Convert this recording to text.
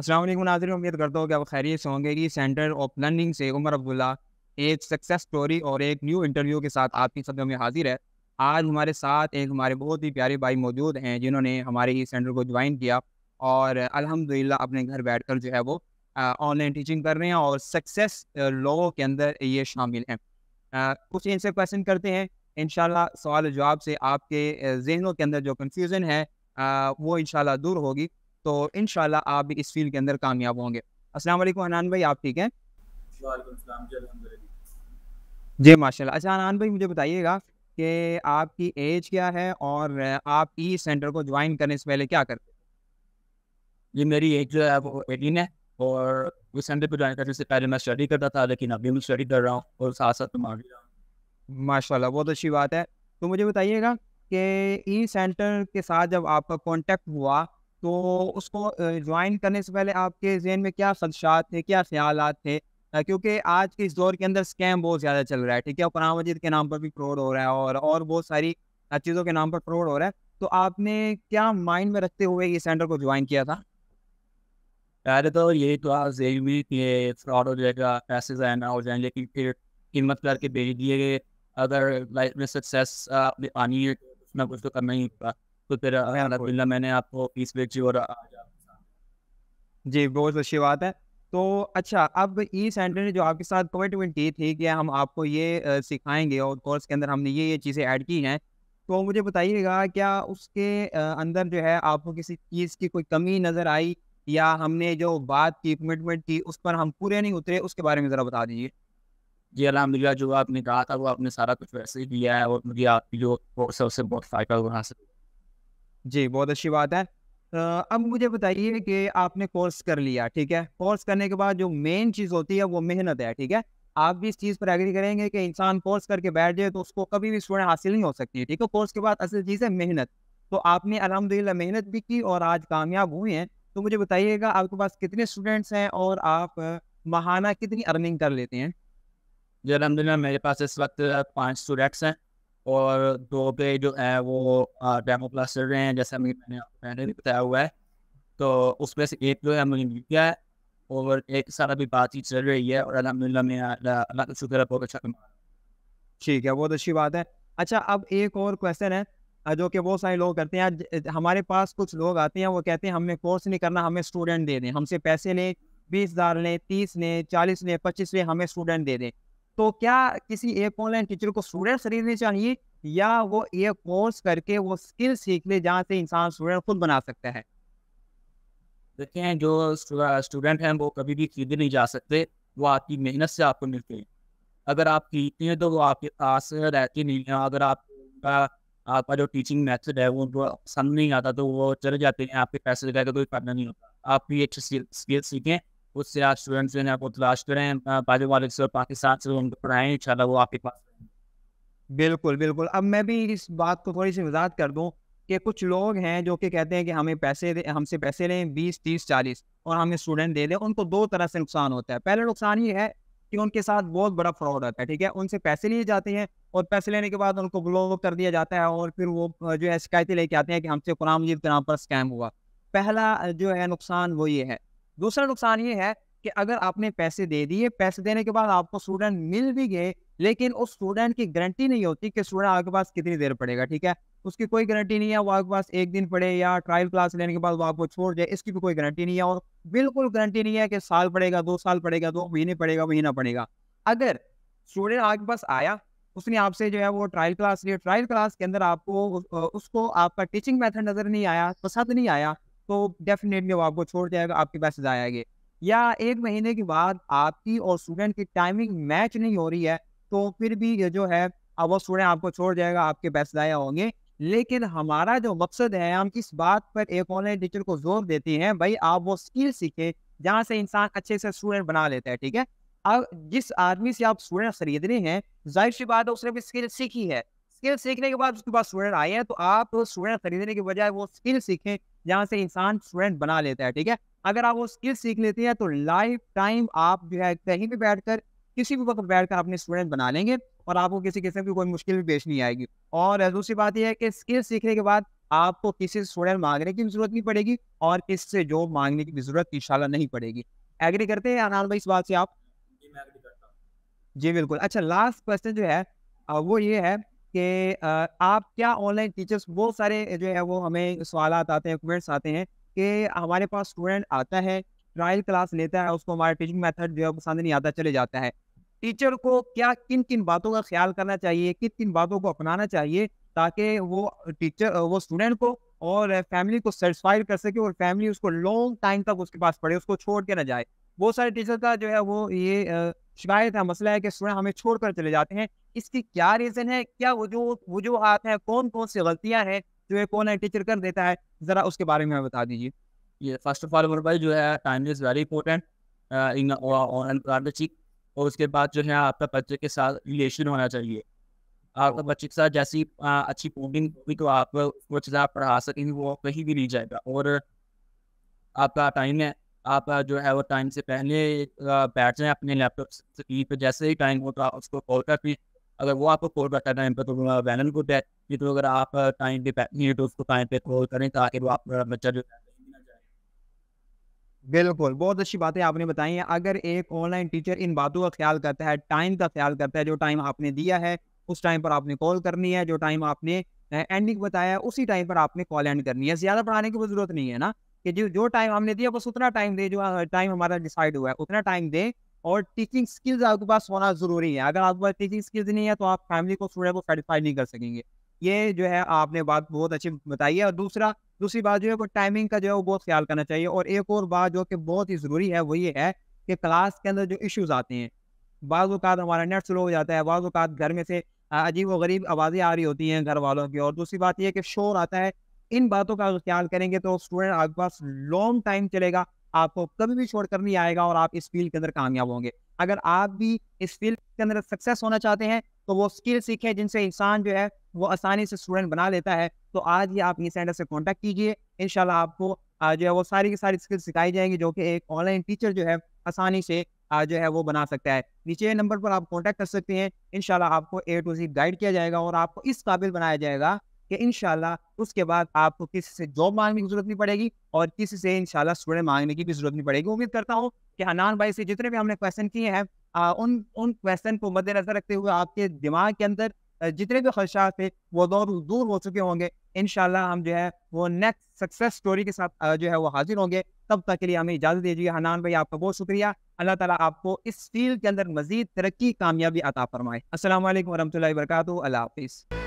असलम नाजर उम्मीद करता हूँ कि आप खैरियत होंगे कि सेंटर ऑफ लर्निंग से उमर अब्दुल्ला एक सक्सेस स्टोरी और एक न्यू इंटरव्यू के साथ आपकी खबरों में हाजिर है आज हमारे साथ एक हमारे बहुत ही प्यारे भाई मौजूद हैं जिन्होंने हमारे ही सेंटर को ज्वाइन किया और अल्हम्दुलिल्लाह अपने घर बैठकर जो है वो ऑनलाइन टीचिंग कर रहे हैं और सक्सेस लोगों के अंदर ये शामिल हैं कुछ इनसे क्वेश्चन करते हैं इन सवाल जवाब से आपके जहनों के अंदर जो कन्फ्यूज़न है आ, वो इन दूर होगी तो इन आप भी इस फील्ड के अंदर कामयाब होंगे असलम हनान भाई आप ठीक हैं जी माशा अच्छा हनान भाई मुझे बताइएगा कि आपकी एज क्या है और आप ई सेंटर को ज्वाइन करने से पहले क्या करते जी मेरी एज जो है वो एटीन है और उस सेंटर पर ज्वाइन करने से पहले मैं स्टडी करता था लेकिन अभी मैं स्टडी कर रहा हूँ और साथ साथ तुम आगे माशा बहुत अच्छी बात है तो मुझे बताइएगा कि ई सेंटर के साथ जब आपका कॉन्टेक्ट हुआ तो उसको ज्वाइन करने से पहले आपके जहन में क्या खदशात थे क्या ख्याल थे क्योंकि आज के इस दौर के अंदर स्कैम बहुत ज़्यादा चल रहा है ठीक है और कुरान मजिद के नाम पर भी फ्रॉड हो रहा है और और बहुत सारी चीज़ों के नाम पर फ्रॉड हो रहा है तो आपने क्या माइंड में रखते हुए ये सेंटर को ज्वाइन किया था पहले तो यही तो आज जेल में कि फ्रॉड हो जाएगा पैसे ज़ायना हो जाएंगे लेकिन फिर हिम्मत करके भेज दिए गए अगर लाइफ में सक्सेस आनी है ना तो कुछ तो करना ही तो फिर अलहमदिल्ला हाँ, मैंने आपको पीस बेची और जी बहुत अच्छी बात है तो अच्छा अब ई सेंटर ने जो आपके साथ कमिटमेंट की थी कि हम आपको ये सिखाएंगे और कोर्स के अंदर हमने ये ये चीज़ें ऐड की हैं तो मुझे बताइएगा क्या उसके अंदर जो है आपको किसी चीज़ की कोई कमी नज़र आई या हमने जो बात की कमिटमेंट की उस पर हम पूरे नहीं उतरे उसके बारे में ज़रा बता दीजिए जी अलहमदिल्ला जो आपने कहा था वो आपने सारा कुछ वैसे ही किया है और मुझे आपकी जो कोर्स है उससे बहुत फ़ायदा हुआ हासिल जी बहुत अच्छी बात है अब मुझे बताइए कि आपने कोर्स कर लिया ठीक है कोर्स करने के बाद जो मेन चीज़ होती है वो मेहनत है ठीक है आप भी इस चीज़ पर एग्री करेंगे कि इंसान कोर्स करके बैठ जाए तो उसको कभी भी स्टूडेंट हासिल नहीं हो सकती है ठीक है कोर्स के बाद असल चीज़ है मेहनत तो आपने अलहमदिल्ला मेहनत भी की और आज कामयाब हुए हैं तो मुझे बताइएगा आपके पास कितने स्टूडेंट्स हैं और आप माहाना कितनी अर्निंग कर लेते हैं जी अलहमदिल्ला मेरे पास इस वक्त पाँच स्टूडेंट्स हैं और दो पे जो है वो डेमो प्लस चल रहे हैं जैसे हमें मैंने पहले भी बताया हुआ है तो उसमें से एक जो है हमने मिल है और एक सारा भी बातचीत चल रही है और अलहमदिल्ला में अल्लाह का शुक्र है बहुत अच्छा कमा ठीक है बहुत अच्छी बात है अच्छा अब एक और क्वेश्चन है जो कि बहुत सारे लोग करते हैं हमारे पास कुछ लोग आते हैं वो कहते हैं हमें कोर्स नहीं करना हमें स्टूडेंट दे दें हमसे पैसे लें बीस हज़ार लें तीस लें चालीस लें पच्चीस लें हमें स्टूडेंट दे दें तो क्या किसी एक ऑनलाइन टीचर को स्टूडेंट खरीदने चाहिए या वो एक कोर्स करके वो स्किल सीख ले जहाँ से इंसान स्टूडेंट खुद बना सकता है देखिए जो स्टूडेंट हैं वो कभी भी खरीदे नहीं जा सकते वो आपकी मेहनत से आपको मिलते हैं अगर आप खरीदते हैं तो वो आपके पास रहते नहीं हैं अगर आप आपका जो टीचिंग मेथड है वो उनको पसंद नहीं आता तो वो चले जाते हैं आपके पैसे लगाकर कोई फायदा नहीं होता आप भी अच्छे स्किल सीखें उससे आप स्टूडेंट्स जो है आपको तलाश करें बाजू वाले से पाकिस्तान से उनको पढ़ाएं इंशाल्लाह वो आपके पास बिल्कुल बिल्कुल अब मैं भी इस बात को थोड़ी सी वजात कर दूँ कि कुछ लोग हैं जो कि कहते हैं कि हमें पैसे हमसे पैसे लें बीस तीस चालीस और हमें स्टूडेंट दे दें उनको दो तरह से नुकसान होता है पहला नुकसान ये है कि उनके साथ बहुत बड़ा फ्रॉड होता है ठीक है उनसे पैसे लिए जाते हैं और पैसे लेने के बाद उनको ब्लॉक कर दिया जाता है और फिर वो जो है शिकायतें लेके आते हैं कि हमसे कुरान मजीद के नाम पर स्कैम हुआ पहला जो है नुकसान वो ये है दूसरा नुकसान ये है कि अगर आपने पैसे दे दिए पैसे देने के बाद आपको स्टूडेंट मिल भी गए लेकिन उस स्टूडेंट की गारंटी नहीं होती कि स्टूडेंट आपके पास कितनी देर पड़ेगा ठीक है उसकी कोई गारंटी नहीं है वो आपके पास एक दिन पढ़े या ट्रायल क्लास लेने के बाद वो आपको छोड़ जाए इसकी भी कोई गारंटी नहीं है और बिल्कुल गारंटी नहीं है कि साल पड़ेगा दो साल पड़ेगा दो महीने पड़ेगा महीना पड़ेगा अगर स्टूडेंट आपके पास आया उसने आपसे जो है वो ट्रायल क्लास लिया ट्रायल क्लास के अंदर आपको उसको आपका टीचिंग मेथड नजर नहीं आया पसंद नहीं आया तो डेफिनेटली वो आपको छोड़ जाएगा आपके पैसे ज़ाया या एक महीने के बाद आपकी और स्टूडेंट की टाइमिंग मैच नहीं हो रही है तो फिर भी ये जो है अब वो स्टूडेंट आपको छोड़ जाएगा आपके पैसे ज़ाया होंगे लेकिन हमारा जो मकसद है हम इस बात पर एक ऑनलाइन टीचर को जोर देते हैं भाई आप वो स्किल सीखें जहाँ से इंसान अच्छे से स्टूडेंट बना लेता है ठीक है अब जिस आदमी से आप स्टूडेंट खरीद रहे हैं जाहिर सी बात है उसने भी स्किल सीखी है स्किल सीखने के बाद उसके पास स्टूडेंट आए हैं तो आप स्टूडेंट खरीदने के बजाय वो स्किल सीखें जहाँ से इंसान स्टूडेंट बना लेता है ठीक है अगर आप वो स्किल सीख लेते हैं तो लाइफ टाइम आप जो है कहीं भी बैठकर किसी भी वक्त बैठकर अपने स्टूडेंट बना लेंगे और आपको किसी किस्म की कोई मुश्किल भी पेश नहीं आएगी और दूसरी बात यह है कि स्किल सीखने के बाद आपको किसी स्टूडेंट मांगने की जरूरत नहीं पड़ेगी और इससे जॉब मांगने की जरूरत इंशाल्लाह नहीं पड़ेगी एग्री करते हैं अनाल भाई इस बात से आप जी बिल्कुल अच्छा लास्ट क्वेश्चन जो है वो ये है कि आप क्या ऑनलाइन टीचर्स बहुत सारे जो है वो हमें सवाल आते हैं कमेंट्स आते हैं कि हमारे पास स्टूडेंट आता है ट्रायल क्लास लेता है उसको हमारा टीचिंग मेथड जो है पसंद नहीं आता चले जाता है टीचर को क्या किन किन बातों का ख्याल करना चाहिए किन किन बातों को अपनाना चाहिए ताकि वो टीचर वो स्टूडेंट को और फैमिली को सेटिस्फाइड कर सके और फैमिली उसको लॉन्ग टाइम तक उसके पास पढ़े उसको छोड़ के ना जाए बहुत सारे टीचर का जो है वो ये शिकायत है मसला है कि स्टूडेंट हमें छोड़कर चले जाते हैं इसकी क्या रीज़न है क्या वो वो जो हैं कौन कौन सी गलतियाँ हैं जो है कौन है टीचर कर देता है ज़रा उसके बारे में बता दीजिए ये फर्स्ट ऑफ ऑल उमर भाई जो है time is very important in partnership और उसके बाद जो है आपका बच्चे के साथ रिलेशन होना चाहिए आपका बच्चे के साथ जैसी आ, अच्छी बॉन्डिंग होगी तो आप वो चीज़ आप पढ़ा सकेंगे वो कहीं भी नहीं जाएगा और आपका टाइम है आप जो है वो टाइम से पहले बैठ जाएं अपने लैपटॉप स्क्रीन पर जैसे ही टाइम होगा उसको कॉल कर करके अगर वो आपको कॉल करता है टाइम पर तो वैनल गुड है नहीं तो अगर आप टाइम पे बैठनी है तो उसको टाइम पे कॉल करें ताकि वो आप बच्चा जो बिल्कुल बहुत अच्छी बातें आपने बताई हैं अगर एक ऑनलाइन टीचर इन बातों का ख्याल करता है टाइम का ख्याल करता है जो टाइम आपने दिया है उस टाइम पर आपने कॉल करनी है जो टाइम आपने एंडिंग बताया है उसी टाइम पर आपने कॉल एंड करनी है ज़्यादा पढ़ाने की ज़रूरत नहीं है ना कि जो जो टाइम हमने दिया बस उतना टाइम दे जो टाइम हमारा डिसाइड हुआ है उतना टाइम दे और टीचिंग स्किल्स आपके पास होना जरूरी है अगर आपके पास टीचिंग स्किल्स नहीं है तो आप फैमिली को स्टूडेंट को सेटिस्फाई नहीं कर सकेंगे ये जो है आपने बात बहुत अच्छी बताई है और दूसरा दूसरी बात जो है टाइमिंग का जो है वो बहुत ख्याल करना चाहिए और एक और बात जो कि बहुत ही ज़रूरी है वो ये है कि क्लास के अंदर जो इश्यूज आते हैं बाज़ अवत हमारा नेट स्लो हो जाता है बाज़ अवत घर में से अजीब व गरीब आवाज़ें आ रही होती हैं घर वालों की और दूसरी बात यह है कि शोर आता है इन बातों का ख्याल करेंगे तो स्टूडेंट आपके पास लॉन्ग टाइम चलेगा आपको कभी भी कर नहीं आएगा और आप इस फील्ड के अंदर कामयाब होंगे अगर आप भी इस फील्ड के अंदर सक्सेस होना चाहते हैं तो वो स्किल सीखें जिनसे इंसान जो है वो आसानी से स्टूडेंट बना लेता है तो आज ही आप ई सेंटर से कॉन्टैक्ट कीजिए इन आपको जो है वो सारी की सारी स्किल सिखाई जाएंगी जो कि एक ऑनलाइन टीचर जो है आसानी से जो है वो बना सकता है नीचे नंबर पर आप कॉन्टैक्ट कर सकते हैं इन आपको ए टू जी गाइड किया जाएगा और आपको इस काबिल बनाया जाएगा कि इनशाला उसके बाद आपको किसी से जॉब मांगने की जरूरत नहीं पड़ेगी और किसी से इनशाला स्टूडेंट मांगने की भी जरूरत नहीं पड़ेगी उम्मीद करता हूँ कि हनान भाई से जितने भी हमने क्वेश्चन किए हैं उन उन क्वेश्चन को मद्देनजर रखते हुए आपके दिमाग के अंदर जितने भी खदशा थे वो दौर दूर हो चुके होंगे इनशाला हम जो है वो नेक्स्ट सक्सेस स्टोरी के साथ जो है वो हाजिर होंगे तब तक के लिए हमें इजाज़त दीजिए हनान भाई आपका बहुत शुक्रिया अल्लाह ताला आपको इस फील्ड के अंदर मजीद तरक्की कामयाबी अता फरमाए असल वरम्ह वरक अल्लाह हाफिज़